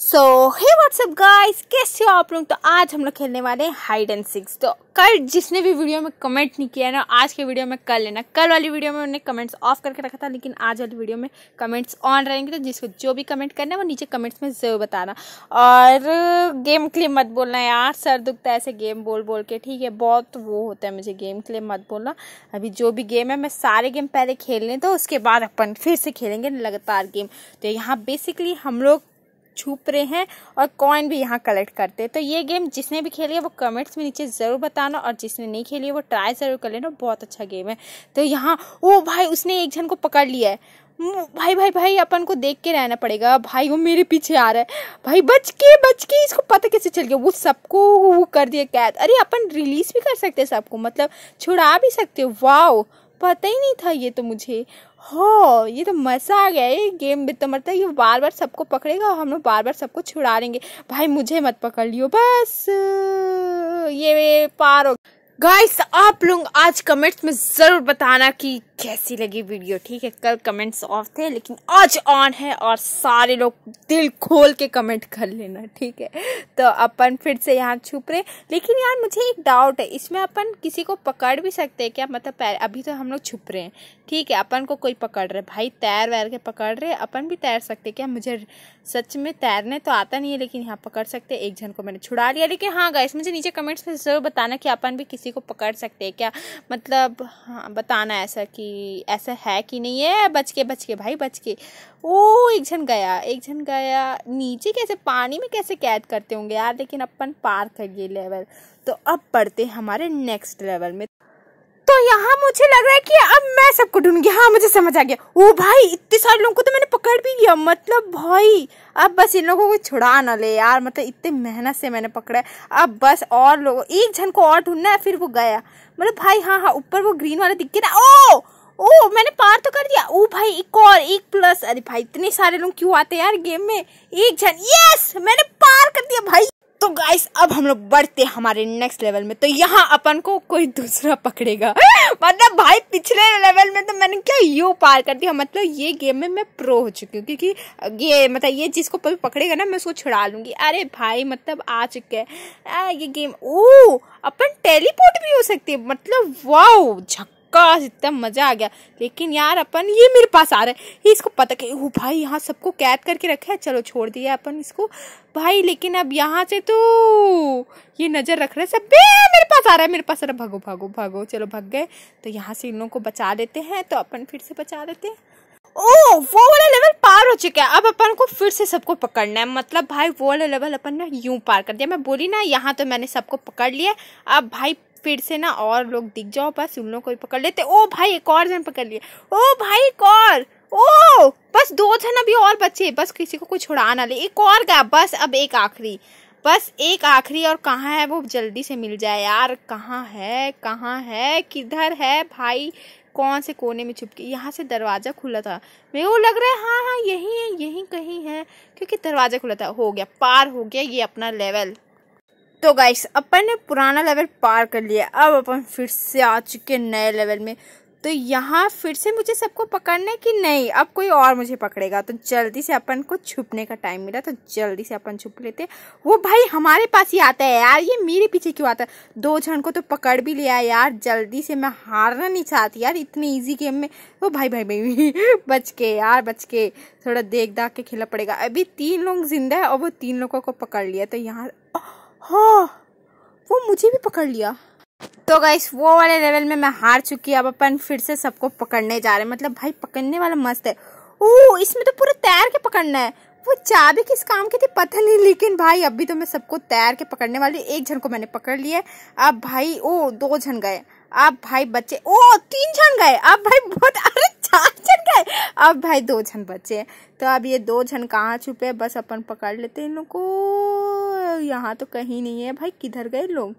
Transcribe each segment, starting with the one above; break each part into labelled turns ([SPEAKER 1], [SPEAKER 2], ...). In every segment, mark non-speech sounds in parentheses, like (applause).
[SPEAKER 1] सो हे WhatsApp guys कैसे हो आप लोग तो आज हम लोग खेलने वाले हैं हाइड एंड सिक्स तो कल जिसने भी वीडियो में कमेंट नहीं किया है ना आज के वीडियो में कर लेना कल वाली वीडियो में उन्होंने कमेंट्स ऑफ करके रखा था लेकिन आज वाली वीडियो में कमेंट्स ऑन रहेंगे तो जिसको जो भी कमेंट करना है वो नीचे कमेंट्स में ज़रूर बताना और गेम uh, के लिए मत बोलना यार सर दुखता है ऐसे गेम बोल बोल के ठीक है बहुत वो होता है मुझे गेम के लिए मत बोलना अभी जो भी गेम है मैं सारे गेम पहले खेल लें तो उसके बाद अपन फिर से खेलेंगे लगातार गेम तो यहाँ बेसिकली हम लोग छुप रहे हैं और कॉइन भी यहाँ कलेक्ट करते हैं तो ये गेम जिसने भी खेली है वो कमेंट्स में नीचे ज़रूर बताना और जिसने नहीं खेली है वो ट्राई ज़रूर कर लेना बहुत अच्छा गेम है तो यहाँ ओ भाई उसने एक जन को पकड़ लिया है भाई भाई भाई अपन को देख के रहना पड़ेगा भाई वो मेरे पीछे आ रहा है भाई बच के बच के इसको पता कैसे चल गया वो सबको वो कर दिया कैद अरे अपन रिलीज भी कर सकते हैं सबको मतलब छुड़ा भी सकते हो वाओ पता ही नहीं था ये तो मुझे हो हाँ, ये तो मज़ा आ गया ये गेम भी तो है मतलब ये बार बार सबको पकड़ेगा और हम लोग बार बार सबको छुड़ा लेंगे भाई मुझे मत पकड़ लियो बस ये पार हो गाइस आप लोग आज कमेंट्स में ज़रूर बताना कि कैसी लगी वीडियो ठीक है कल कमेंट्स ऑफ थे लेकिन आज ऑन है और सारे लोग दिल खोल के कमेंट कर लेना ठीक है तो अपन फिर से यहाँ छुप रहे लेकिन यार मुझे एक डाउट है इसमें अपन किसी को पकड़ भी सकते हैं क्या मतलब अभी तो हम लोग छुप रहे हैं ठीक है अपन को कोई पकड़ रहे भाई तैर वैर के पकड़ रहे अपन भी तैर सकते क्या मुझे सच में तैरने तो आता नहीं है लेकिन यहाँ पकड़ सकते एक जन को मैंने छुड़ा लिया लेकिन हाँ गाइस मुझे नीचे कमेंट्स में ज़रूर बताना कि अपन भी किसी को पकड़ सकते हैं क्या मतलब हाँ बताना ऐसा कि ऐसा है कि नहीं है बच के बच के भाई बच के ओ एक जन गया एक जन गया नीचे कैसे पानी में कैसे कैद करते होंगे यार लेकिन अपन पार कर गए लेवल तो अब पढ़ते हमारे नेक्स्ट लेवल में तो यहाँ मुझे लग रहा है कि अब मैं सबको गया हाँ मुझे समझ आ गया ओ भाई इतने सारे लोगों को तो मैंने पकड़ भी लिया मतलब भाई अब बस इन लोगों को छुड़ा ना ले यार मतलब इतने मेहनत से मैंने पकड़ा है अब बस और लोगों एक जन को और ढूंढना है फिर वो गया मतलब भाई हाँ हाँ ऊपर वो ग्रीन वाला दिख गया ना ओ ओ मैंने पार तो कर दिया ओ भाई एक और एक प्लस अरे भाई इतने सारे लोग क्यों आते हैं यार गेम में एक जन यस मैंने पार कर दिया भाई तो गाइस अब हम लोग बढ़ते हमारे नेक्स्ट लेवल में तो यहाँ अपन को कोई दूसरा पकड़ेगा मतलब भाई पिछले लेवल में तो मैंने क्या यू पार कर दिया मतलब ये गेम में मैं प्रो हो चुकी हूँ क्योंकि ये मतलब ये जिसको कोई पकड़ेगा ना मैं उसको छुड़ा लूंगी अरे भाई मतलब आ चुके हैं ये गेम ओ अपन टेलीपोर्ट भी हो सकती है मतलब वाओ झक ऑफकोर्स इतना मजा आ गया लेकिन यार अपन ये मेरे पास आ रहा है इसको पता कि ओ भाई यहाँ सबको कैद करके रखा है चलो छोड़ दिया अपन इसको भाई लेकिन अब यहाँ से तो ये नज़र रख रहे सब मेरे पास आ रहा है मेरे पास आ रहा है भागो भागो भागो चलो भाग गए तो यहाँ से इन लोगों को बचा देते हैं तो अपन फिर से बचा देते हैं ओ वो वाला लेवल पार हो चुका है अब अपन को फिर से सबको पकड़ना है मतलब भाई वो वाला लेवल अपन ने यूं पार कर दिया मैं बोली ना यहाँ तो मैंने सबको पकड़ लिया अब भाई फिर से ना और लोग दिख जाओ बस उन लोग को भी पकड़ लेते ओ भाई एक और जन पकड़ लिए ओ भाई एक और ओ बस दो जन अभी और बच्चे बस किसी को कुछ छुड़ा ना ले एक और गया बस अब एक आखिरी बस एक आखिरी और कहाँ है वो जल्दी से मिल जाए यार कहाँ है कहाँ है किधर है भाई कौन से कोने में के यहाँ से दरवाज़ा खुला था मेरे को लग रहा है हाँ हाँ यही है यही कहीं है क्योंकि दरवाज़ा खुला था हो गया पार हो गया ये अपना लेवल तो गाइस अपन ने पुराना लेवल पार कर लिया अब अपन फिर से आ चुके नए लेवल में तो यहाँ फिर से मुझे सबको पकड़ना है कि नहीं अब कोई और मुझे पकड़ेगा तो जल्दी से अपन को छुपने का टाइम मिला तो जल्दी से अपन छुप लेते वो भाई हमारे पास ही आता है यार ये मेरे पीछे क्यों आता है दो जन को तो पकड़ भी लिया यार जल्दी से मैं हारना नहीं चाहती यार इतने ईजी गेम में वो भाई भाई भाई (laughs) बच के यार बच के थोड़ा देख दाख के खेलना पड़ेगा अभी तीन लोग जिंदा है और वो तीन लोगों को पकड़ लिया तो यहाँ हाँ वो मुझे भी पकड़ लिया तो गाइस वो वाले लेवल में मैं हार चुकी अब अपन फिर से सबको पकड़ने जा रहे हैं मतलब भाई पकड़ने वाला मस्त है ओ इसमें तो पूरा तैर के पकड़ना है वो चाबी किस काम की थी पता नहीं लेकिन भाई अभी तो मैं सबको तैर के पकड़ने वाली एक जन को मैंने पकड़ लिया अब भाई ओ दो जन गए अब भाई बच्चे ओ तीन जन गए अब भाई बहुत अरे चार जन गए अब भाई दो जन बच्चे तो अब ये दो जन कहाँ छुपे बस अपन पकड़ लेते हैं इन लोग को यहाँ तो कहीं नहीं है भाई किधर गए लोग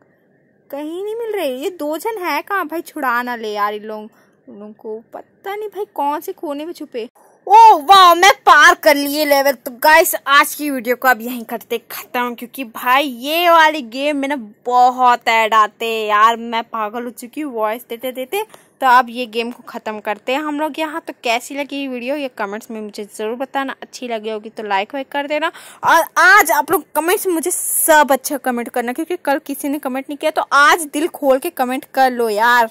[SPEAKER 1] कहीं नहीं मिल रहे ये दो जन है कहाँ भाई छुड़ा ना ले यार इन लोग उन लोगों को पता नहीं भाई कौन से कोने में छुपे ओ वाह मैं पार कर लिए लेवल तो गाइस आज की वीडियो को अब यहीं करते खत्म क्योंकि भाई ये वाली गेम मैंने बहुत ऐड आते यार मैं पागल हो चुकी हूँ वॉइस देते देते तो अब ये गेम को ख़त्म करते हैं हम लोग यहाँ तो कैसी लगी वीडियो ये कमेंट्स में मुझे ज़रूर बताना अच्छी लगी होगी तो लाइक वाइक कर देना और आज आप लोग कमेंट्स में मुझे सब अच्छा कमेंट करना क्योंकि कल किसी ने कमेंट नहीं किया तो आज दिल खोल के कमेंट कर लो यार